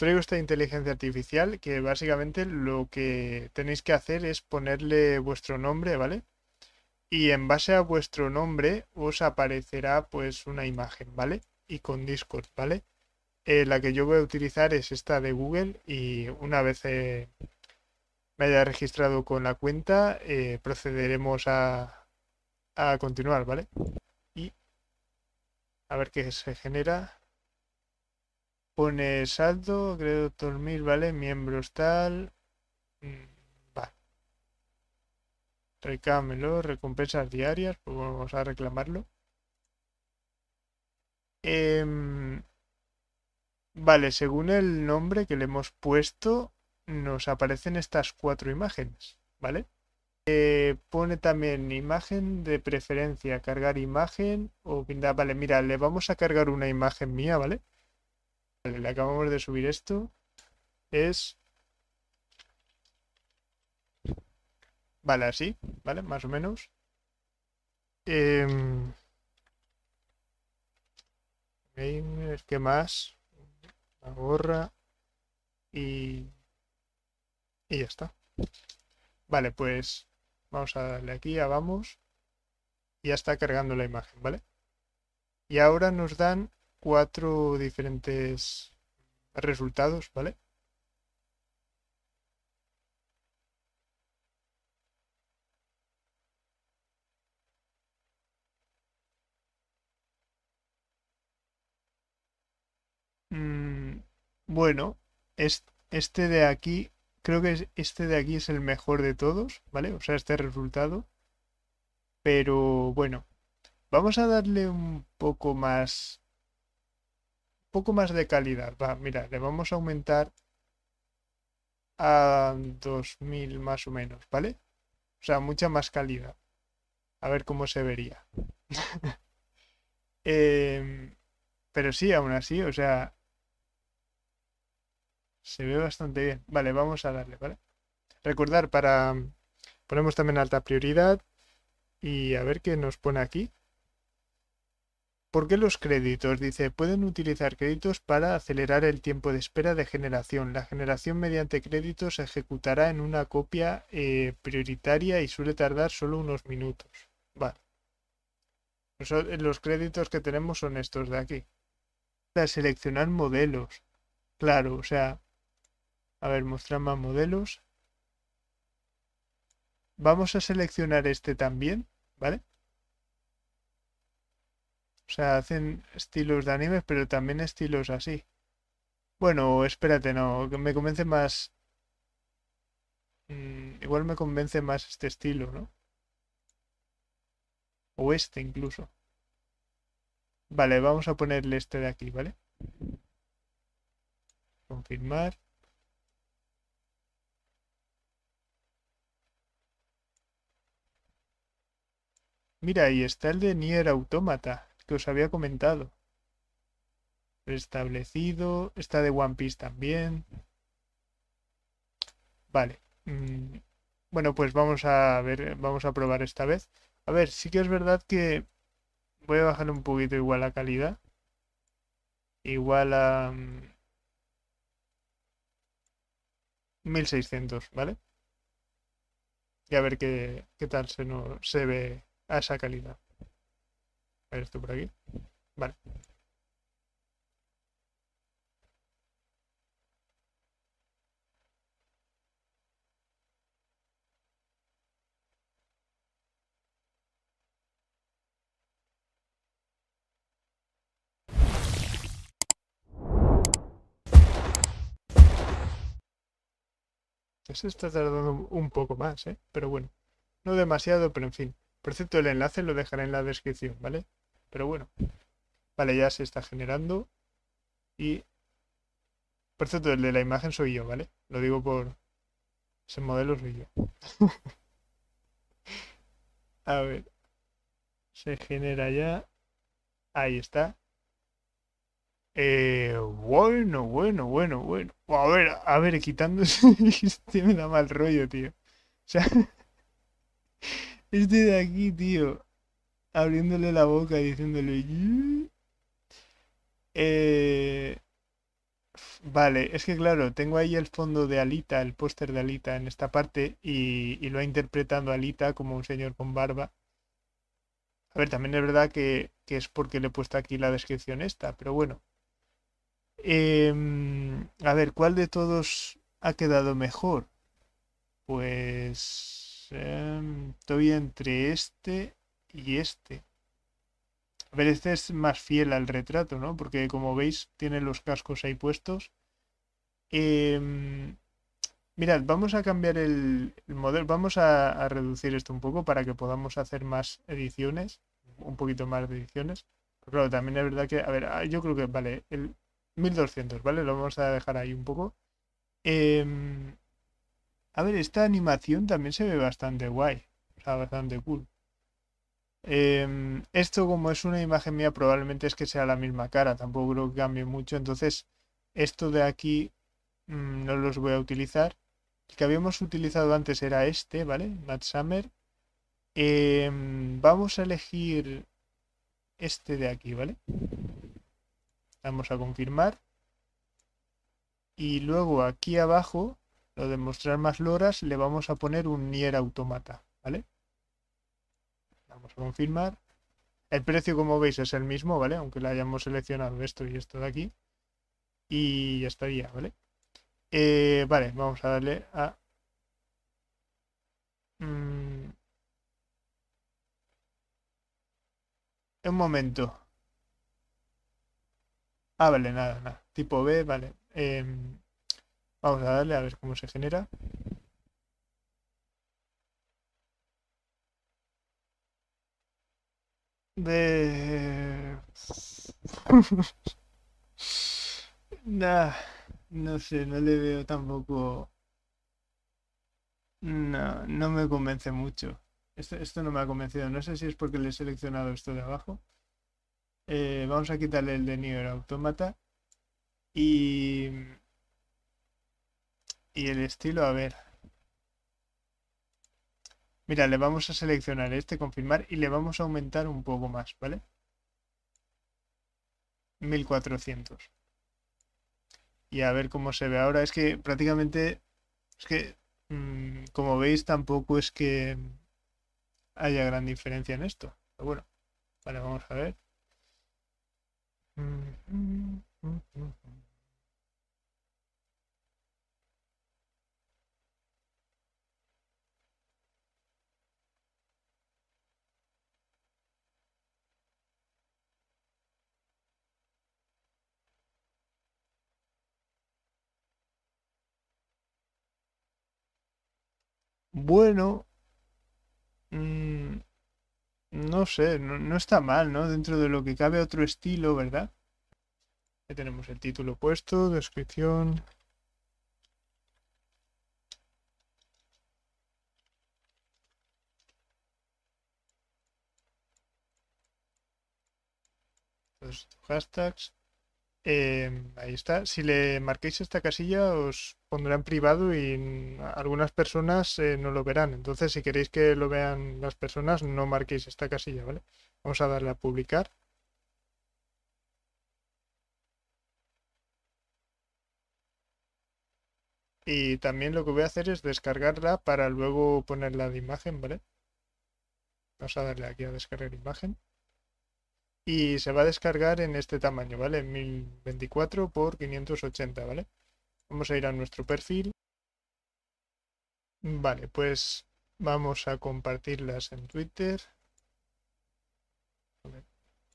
traigo esta inteligencia artificial que básicamente lo que tenéis que hacer es ponerle vuestro nombre, ¿vale? Y en base a vuestro nombre os aparecerá pues una imagen, ¿vale? Y con Discord, ¿vale? Eh, la que yo voy a utilizar es esta de Google y una vez eh, me haya registrado con la cuenta eh, procederemos a, a continuar, ¿vale? Y a ver qué se genera. Pone saldo, creo 2000, ¿vale? Miembros tal. Mm, vale. Recámelo, recompensas diarias, pues vamos a reclamarlo. Em, vale, según el nombre que le hemos puesto, nos aparecen estas cuatro imágenes, ¿vale? Eh, pone también imagen de preferencia, cargar imagen o Vale, mira, le vamos a cargar una imagen mía, ¿vale? le acabamos de subir esto. Es... Vale, así, ¿vale? Más o menos. es em, ¿Qué más? La gorra. Y... Y ya está. Vale, pues vamos a darle aquí a vamos. Ya está cargando la imagen, ¿vale? Y ahora nos dan cuatro diferentes resultados, ¿vale? Mm, bueno, este de aquí, creo que este de aquí es el mejor de todos, ¿vale? O sea, este resultado. Pero bueno, vamos a darle un poco más poco más de calidad. Va, mira, le vamos a aumentar a 2000 más o menos, ¿vale? O sea, mucha más calidad. A ver cómo se vería. Em, pero sí, aún así, o sea, se ve bastante bien. Vale, vamos a darle, ¿vale? Recordar para... Ponemos también alta prioridad y a ver qué nos pone aquí. ¿Por qué los créditos? Dice, pueden utilizar créditos para acelerar el tiempo de espera de generación. La generación mediante créditos se ejecutará en una copia eh, prioritaria y suele tardar solo unos minutos. Vale. Los créditos que tenemos son estos de aquí. seleccionar modelos. Claro, o sea... A ver, mostrar más modelos. Vamos a seleccionar este también, ¿vale? O sea, hacen estilos de anime, pero también estilos así. Bueno, espérate, no, me convence más... Mm, igual me convence más este estilo, ¿no? O este incluso. Vale, vamos a ponerle este de aquí, ¿vale? Confirmar. Mira, ahí está el de Nier Automata que os había comentado. establecido Está de One Piece también. Vale. Mm, bueno, pues vamos a ver, vamos a probar esta vez. A ver, sí que es verdad que voy a bajar un poquito igual la calidad. Igual a 1600, mm, ¿vale? Y a ver qué, qué tal se, no, se ve a esa calidad. Esto esto por aquí? Vale. Eso está tardando un poco más, ¿eh? Pero bueno, no demasiado, pero en fin. Por cierto, el enlace lo dejaré en la descripción, ¿vale? Pero bueno, vale, ya se está generando. Y, por cierto, el de la imagen soy yo, ¿vale? Lo digo por... Ese modelo soy yo. A ver. Se genera ya. Ahí está. Eh, bueno, bueno, bueno, bueno. A ver, a ver, quitándose. este me da mal rollo, tío. O sea. Este de aquí, tío abriéndole la boca y diciéndole... Eh, vale, es que claro, tengo ahí el fondo de Alita, el póster de Alita en esta parte y, lo ha interpretado Alita como un señor con barba. A ver, también es verdad que, es porque le he puesto aquí la descripción esta, pero bueno. Em, a ver, ¿cuál de todos ha quedado mejor? Pues eh, estoy entre este y este. A ver, este es más fiel al retrato, ¿no? Porque como veis, tiene los cascos ahí puestos. Em, mirad, vamos a cambiar el, modelo, vamos a, reducir esto un poco para que podamos hacer más ediciones, un poquito más de ediciones. Pero claro, también es verdad que, a ver, ah, yo creo que, vale, el 1200, ¿vale? Lo vamos a dejar ahí un poco. Em, a ver, esta animación también se ve bastante guay, o sea, bastante cool. Em, esto como es una imagen mía probablemente es que sea la misma cara, tampoco creo que cambie mucho, entonces esto de aquí mm, no los voy a utilizar. El que habíamos utilizado antes era este, ¿vale? Matt Summer. Em, vamos a elegir este de aquí, ¿vale? Vamos a confirmar. Y luego aquí abajo, lo de mostrar más loras, le vamos a poner un Nier Automata. Vamos a confirmar. El precio, como veis, es el mismo, ¿vale? Aunque le hayamos seleccionado esto y esto de aquí. Y ya estaría, ¿vale? Eh, vale, vamos a darle a... Mm, un momento. Ah, vale, nada, nada. Tipo B, vale. Em, vamos a darle a ver cómo se genera. no sé, no le veo tampoco... No, no me convence mucho. Esto, esto no me ha convencido. No sé si es porque le he seleccionado esto de abajo. Eh, vamos a quitarle el de Nier Automata. Y... Y el estilo, a ver. Mira, le vamos a seleccionar este, confirmar, y le vamos a aumentar un poco más, ¿vale? 1400. Y a ver cómo se ve ahora. Es que prácticamente, es que, mm, como veis, tampoco es que haya gran diferencia en esto. bueno, vale, vamos a ver. Bueno. Mm, no sé, no, está mal, ¿no? Dentro de lo que cabe otro estilo, ¿verdad? Ya tenemos el título puesto, descripción. Los hashtags. Em, ahí está. Si le marquéis esta casilla os pondrá en privado y algunas personas eh, no lo verán. Entonces si queréis que lo vean las personas no marquéis esta casilla, ¿vale? Vamos a darle a publicar. Y también lo que voy a hacer es descargarla para luego ponerla de imagen, ¿vale? Vamos a darle aquí a descargar imagen y se va a descargar en este tamaño, ¿vale? 1024 por 580, ¿vale? Vamos a ir a nuestro perfil. Vale, pues vamos a compartirlas en Twitter.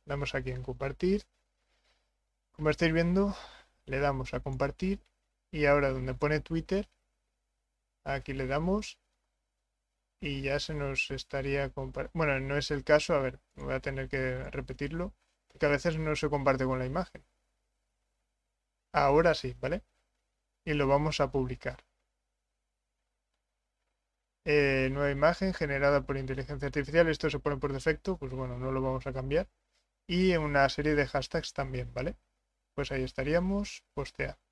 Damos aquí en compartir. Como estáis viendo, le damos a compartir y ahora donde pone Twitter, aquí le damos y ya se nos estaría Bueno, no es el caso, a ver, voy a tener que repetirlo, porque a veces no se comparte con la imagen. Ahora sí, ¿vale? Y lo vamos a publicar. Eh, nueva imagen generada por inteligencia artificial, esto se pone por defecto, pues bueno, no lo vamos a cambiar. Y una serie de hashtags también, ¿vale? Pues ahí estaríamos, postear.